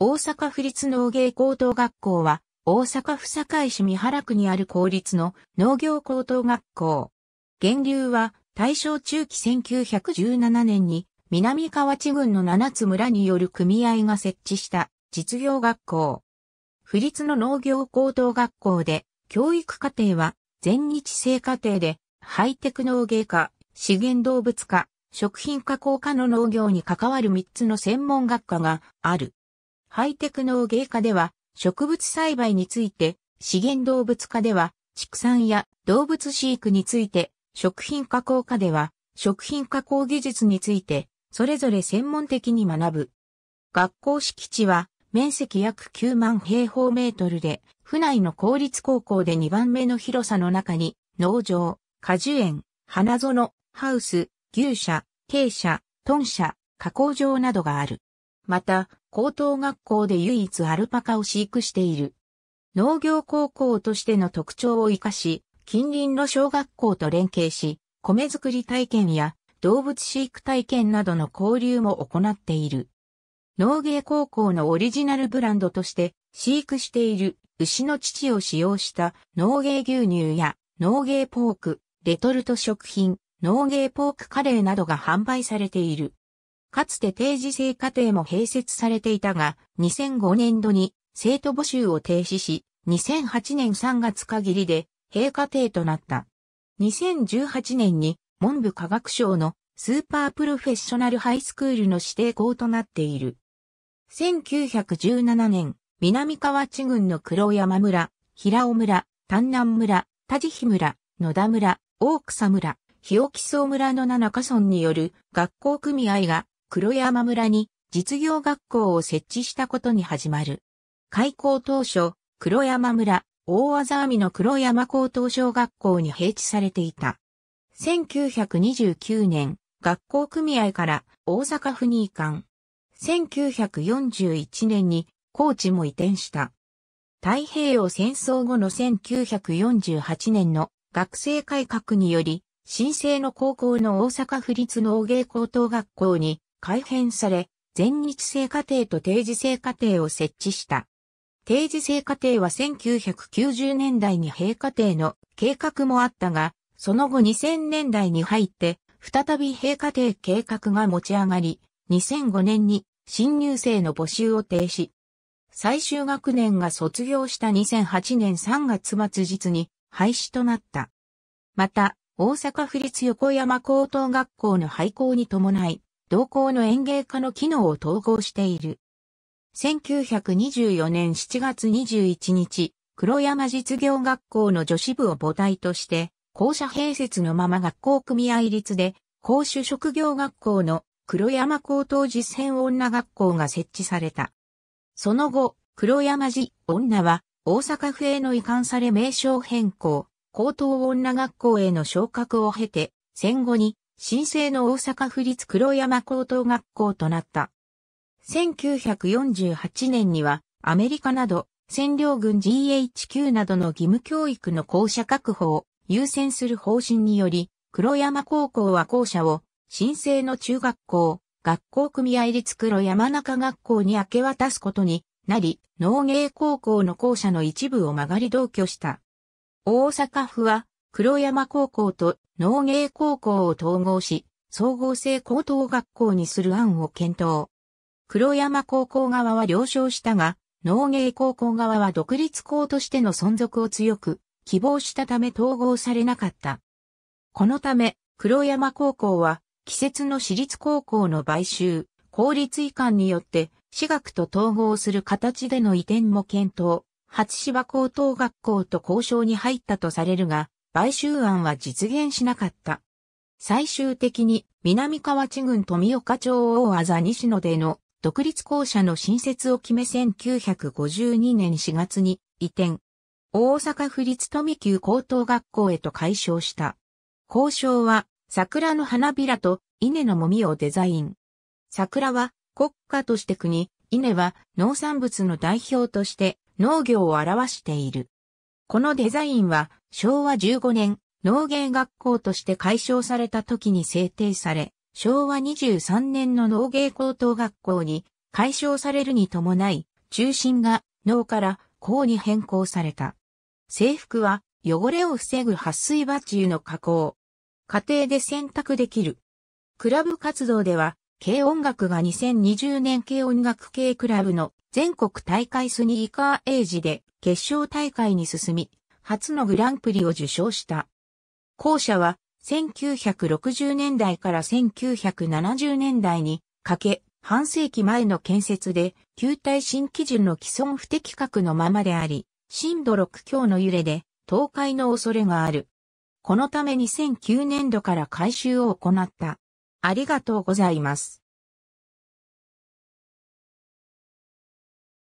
大阪府立農芸高等学校は、大阪府堺市三原区にある公立の農業高等学校。源流は、大正中期1917年に、南河内郡の7つ村による組合が設置した実業学校。府立の農業高等学校で、教育課程は、全日制課程で、ハイテク農芸科、資源動物科、食品加工科の農業に関わる3つの専門学科がある。ハイテク農芸家では、植物栽培について、資源動物科では、畜産や動物飼育について、食品加工科では、食品加工技術について、それぞれ専門的に学ぶ。学校敷地は、面積約9万平方メートルで、府内の公立高校で2番目の広さの中に、農場、果樹園、花園、ハウス、牛舎、鶏舎、豚舎、加工場などがある。また、高等学校で唯一アルパカを飼育している。農業高校としての特徴を活かし、近隣の小学校と連携し、米作り体験や動物飼育体験などの交流も行っている。農芸高校のオリジナルブランドとして飼育している牛の乳を使用した農芸牛乳や農芸ポーク、レトルト食品、農芸ポークカレーなどが販売されている。かつて定時制課程も併設されていたが、2005年度に生徒募集を停止し、2008年3月限りで閉課程となった。2018年に文部科学省のスーパープロフェッショナルハイスクールの指定校となっている。1917年、南河内郡の黒山村、平尾村、丹南村、田地比村、野田村、大草村、日置草村の七カ村による学校組合が黒山村に実業学校を設置したことに始まる。開校当初、黒山村、大技網の黒山高等小学校に併置されていた。1929年、学校組合から大阪府に移管。1941年に高知も移転した。太平洋戦争後の1948年の学生改革により、新生の高校の大阪府立農芸高等学校に改変され、全日制課程と定時制課程を設置した。定時制課程は1990年代に閉課程の計画もあったが、その後2000年代に入って、再び閉課程計画が持ち上がり、2005年に新入生の募集を停止。最終学年が卒業した2008年3月末日に廃止となった。また、大阪府立横山高等学校の廃校に伴い、同行の園芸家の機能を統合している。1924年7月21日、黒山実業学校の女子部を母体として、校舎併設のまま学校組合立で、公主職業学校の黒山高等実践女学校が設置された。その後、黒山寺女は大阪府への移管され名称変更、高等女学校への昇格を経て、戦後に新生の大阪府立黒山高等学校となった。1948年にはアメリカなど占領軍 GHQ などの義務教育の校舎確保を優先する方針により、黒山高校は校舎を新生の中学校、学校組合立黒山中学校に明け渡すことになり、農芸高校の校舎の一部を曲がり同居した。大阪府は黒山高校と農芸高校を統合し、総合性高等学校にする案を検討。黒山高校側は了承したが、農芸高校側は独立校としての存続を強く希望したため統合されなかった。このため、黒山高校は、季節の私立高校の買収、公立移管によって、私学と統合する形での移転も検討、初芝高等学校と交渉に入ったとされるが、買収案は実現しなかった。最終的に南河内郡富岡町大麻西野での独立校舎の新設を決め1952年4月に移転。大阪府立富久高等学校へと改称した。交渉は桜の花びらと稲のもみをデザイン。桜は国家として国、稲は農産物の代表として農業を表している。このデザインは昭和15年農芸学校として解消された時に制定され、昭和23年の農芸高等学校に解消されるに伴い、中心が農から工に変更された。制服は汚れを防ぐ撥水バッジの加工。家庭で選択できる。クラブ活動では、軽音楽が2020年軽音楽系クラブの全国大会スニーカーエイジで決勝大会に進み、初のグランプリを受賞した。後者は1960年代から1970年代にかけ、半世紀前の建設で、球体新基準の既存不適格のままであり、震度6強の揺れで倒壊の恐れがある。このため2009年度から改修を行った。ありがとうございます。